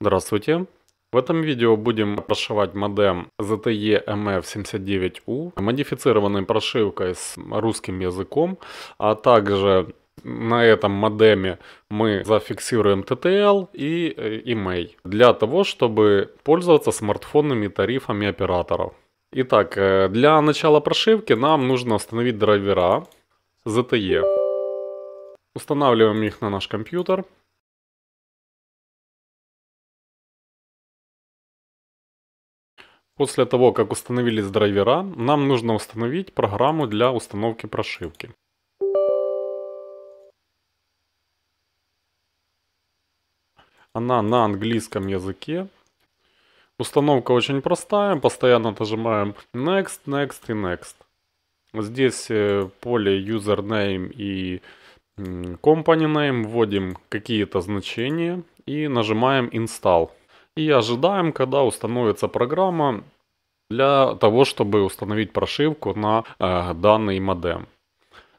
Здравствуйте! В этом видео будем прошивать модем ZTE-MF79U модифицированной прошивкой с русским языком, а также на этом модеме мы зафиксируем TTL и IMEI э, для того, чтобы пользоваться смартфонными тарифами операторов. Итак, э, для начала прошивки нам нужно установить драйвера ZTE. Устанавливаем их на наш компьютер. После того, как установились драйвера, нам нужно установить программу для установки прошивки. Она на английском языке. Установка очень простая, постоянно нажимаем Next, Next и Next. Здесь э, поле Username и Company Name вводим какие-то значения и нажимаем Install. И ожидаем, когда установится программа для того, чтобы установить прошивку на э, данный модем.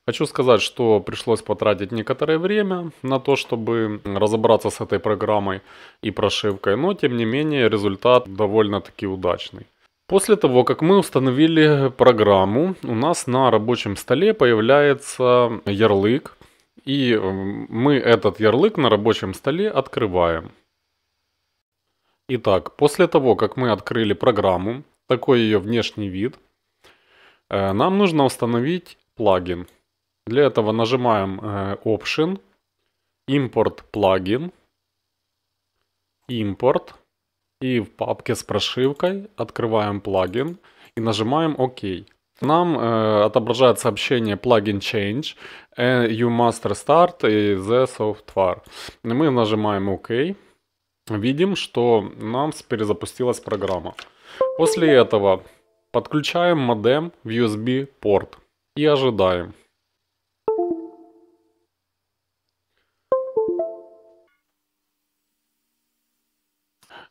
Хочу сказать, что пришлось потратить некоторое время на то, чтобы разобраться с этой программой и прошивкой, но тем не менее результат довольно-таки удачный. После того, как мы установили программу, у нас на рабочем столе появляется ярлык, и эм, мы этот ярлык на рабочем столе открываем. Итак, после того, как мы открыли программу, такой ее внешний вид, э, нам нужно установить плагин. Для этого нажимаем э, Option, Import Plugin, Import, и в папке с прошивкой открываем плагин и нажимаем ОК. Нам э, отображает сообщение Plugin Change, э, You must restart the software. Мы нажимаем ОК. OK. Видим, что нам перезапустилась программа. После этого подключаем модем в USB порт и ожидаем.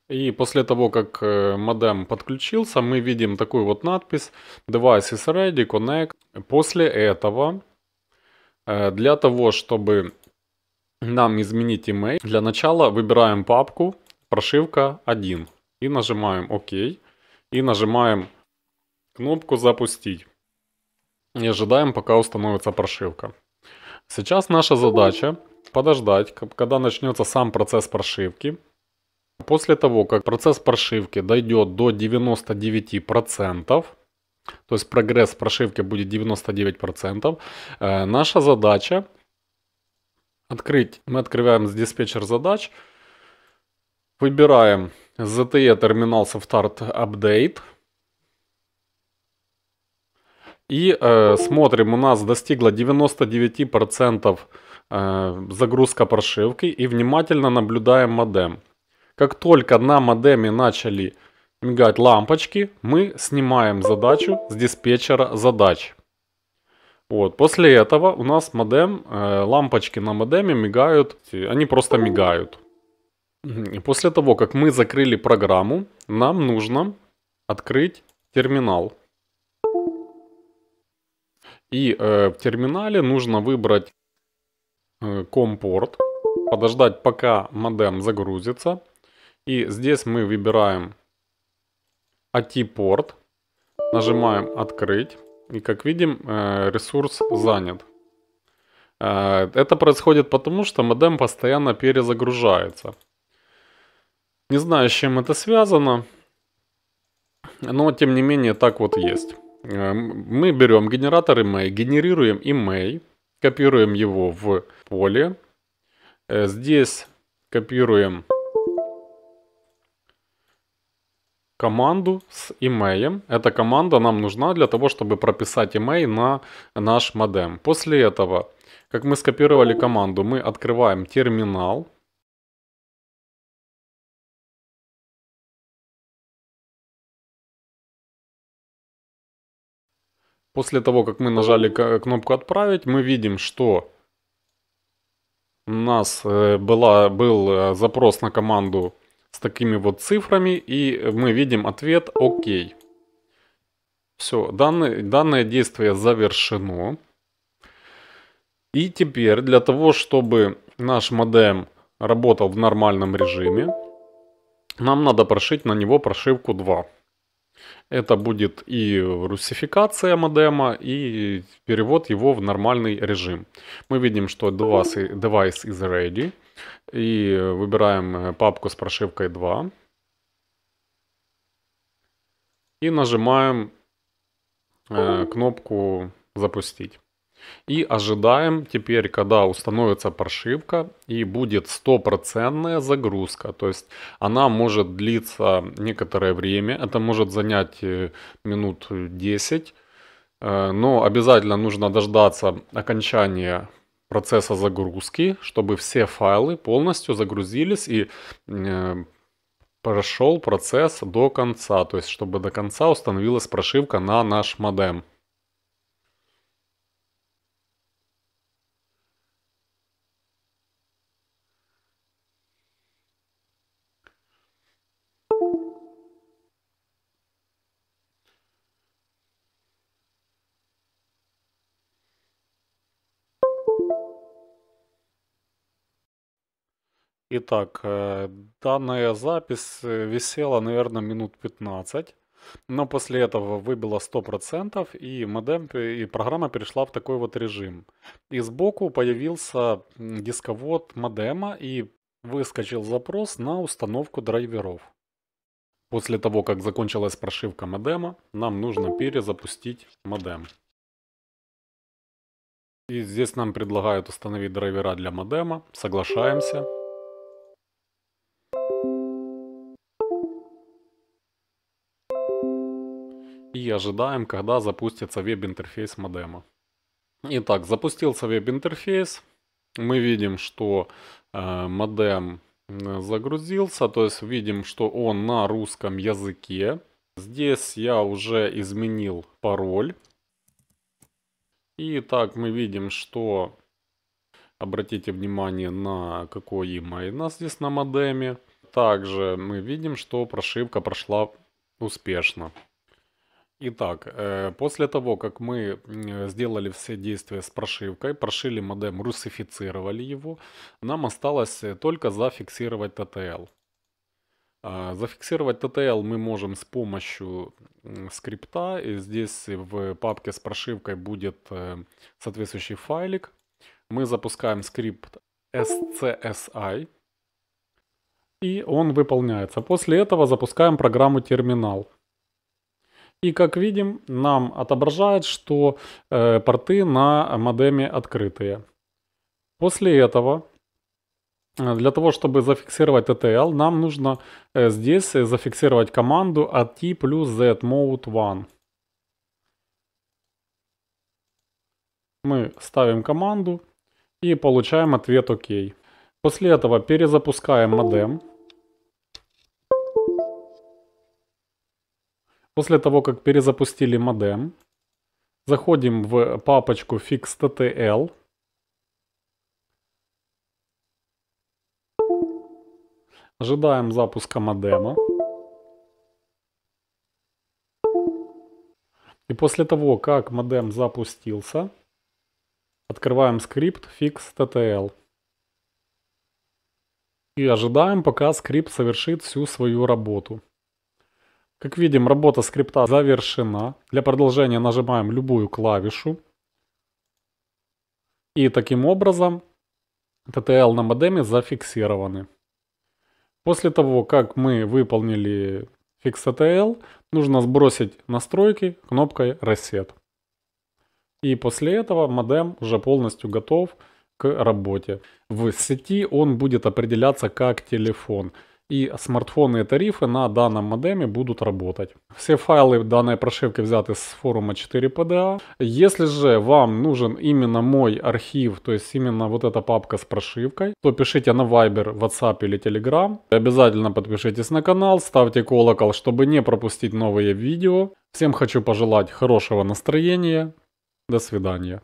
И после того, как э, модем подключился, мы видим такую вот надпись «Device is ready, connect». После этого, э, для того, чтобы нам изменить email, для начала выбираем папку «Прошивка 1» и нажимаем «Ок» и нажимаем кнопку «Запустить» и ожидаем, пока установится прошивка. Сейчас наша задача подождать, когда начнется сам процесс прошивки. После того, как процесс прошивки дойдет до 99%, то есть прогресс прошивки будет 99%, э, наша задача открыть, мы открываем с диспетчер задач, выбираем ZTE e терминал Softart Update. И э, смотрим, у нас достигла 99% э, загрузка прошивки и внимательно наблюдаем модем. Как только на модеме начали мигать лампочки, мы снимаем задачу с диспетчера задач. Вот. После этого у нас модем, э, лампочки на модеме мигают, они просто мигают после того, как мы закрыли программу, нам нужно открыть терминал. И э, в терминале нужно выбрать э, компорт, подождать пока модем загрузится. И здесь мы выбираем AT-порт, нажимаем «Открыть». И как видим, э, ресурс занят. Э, это происходит потому, что модем постоянно перезагружается. Не знаю, с чем это связано, но тем не менее так вот есть. Эм, мы берем генератор имей, генерируем имей, копируем его в поле. Э, здесь копируем команду с имеем. Эта команда нам нужна для того, чтобы прописать имей на наш модем. После этого, как мы скопировали команду, мы открываем терминал. После того, как мы нажали кнопку «Отправить», мы видим, что у нас э, была, был э, запрос на команду с такими вот цифрами, и мы видим ответ «Ок». Все, данное, данное действие завершено. И теперь для того, чтобы наш модем работал в нормальном режиме, нам надо прошить на него прошивку 2. Это будет и русификация модема, и перевод его в нормальный режим. Мы видим, что device, device is ready. И выбираем э, папку с прошивкой 2. И нажимаем э, кнопку «Запустить». И ожидаем теперь, когда установится прошивка и будет стопроцентная загрузка. То есть она может длиться некоторое время. Это может занять э, минут 10. Э, но обязательно нужно дождаться окончания процесса загрузки, чтобы все файлы полностью загрузились и э, прошел процесс до конца. То есть чтобы до конца установилась прошивка на наш модем. Итак, э, данная запись э, висела, наверное, минут 15. Но после этого выбило 100% и модем и программа перешла в такой вот режим. И сбоку появился дисковод модема и выскочил запрос на установку драйверов. После того, как закончилась прошивка модема, нам нужно перезапустить модем. И здесь нам предлагают установить драйвера для модема. Соглашаемся. и ожидаем, когда запустится веб-интерфейс модема. Итак, запустился веб-интерфейс. Мы видим, что э, модем э, загрузился, то есть видим, что он на русском языке. Здесь я уже изменил пароль. Итак, мы видим, что обратите внимание на какой email у нас здесь на модеме. Также мы видим, что прошивка прошла успешно. Итак, э, после того, как мы сделали все действия с прошивкой, прошили модем, русифицировали его, нам осталось э, только зафиксировать TTL. А, зафиксировать TTL мы можем с помощью скрипта. И здесь в папке с прошивкой будет э, соответствующий файлик. Мы запускаем скрипт scsi, и он выполняется. После этого запускаем программу терминал. И как видим, нам отображает, что э, порты на модеме открытые. После этого, э, для того, чтобы зафиксировать TTL, нам нужно э, здесь зафиксировать команду at плюс z 1. Мы ставим команду и получаем ответ ОК. После этого перезапускаем модем. После того, как перезапустили модем, заходим в папочку fix.ttl. Ожидаем запуска модема. И после того, как модем запустился, открываем скрипт fix.ttl. И ожидаем, пока скрипт совершит всю свою работу. Как видим, работа скрипта завершена. Для продолжения нажимаем любую клавишу. И таким образом TTL на модеме зафиксированы. После того, как мы выполнили фикс TTL, нужно сбросить настройки кнопкой Reset. И после этого модем уже полностью готов к работе. В сети он будет определяться как телефон и смартфонные тарифы на данном модеме будут работать. Все файлы данной прошивки взяты с форума 4PDA. А. Если же вам нужен именно мой архив, то есть именно вот эта папка с прошивкой, то пишите на Viber, WhatsApp или Telegram. Обязательно подпишитесь на канал, ставьте колокол, чтобы не пропустить новые видео. Всем хочу пожелать хорошего настроения. До свидания.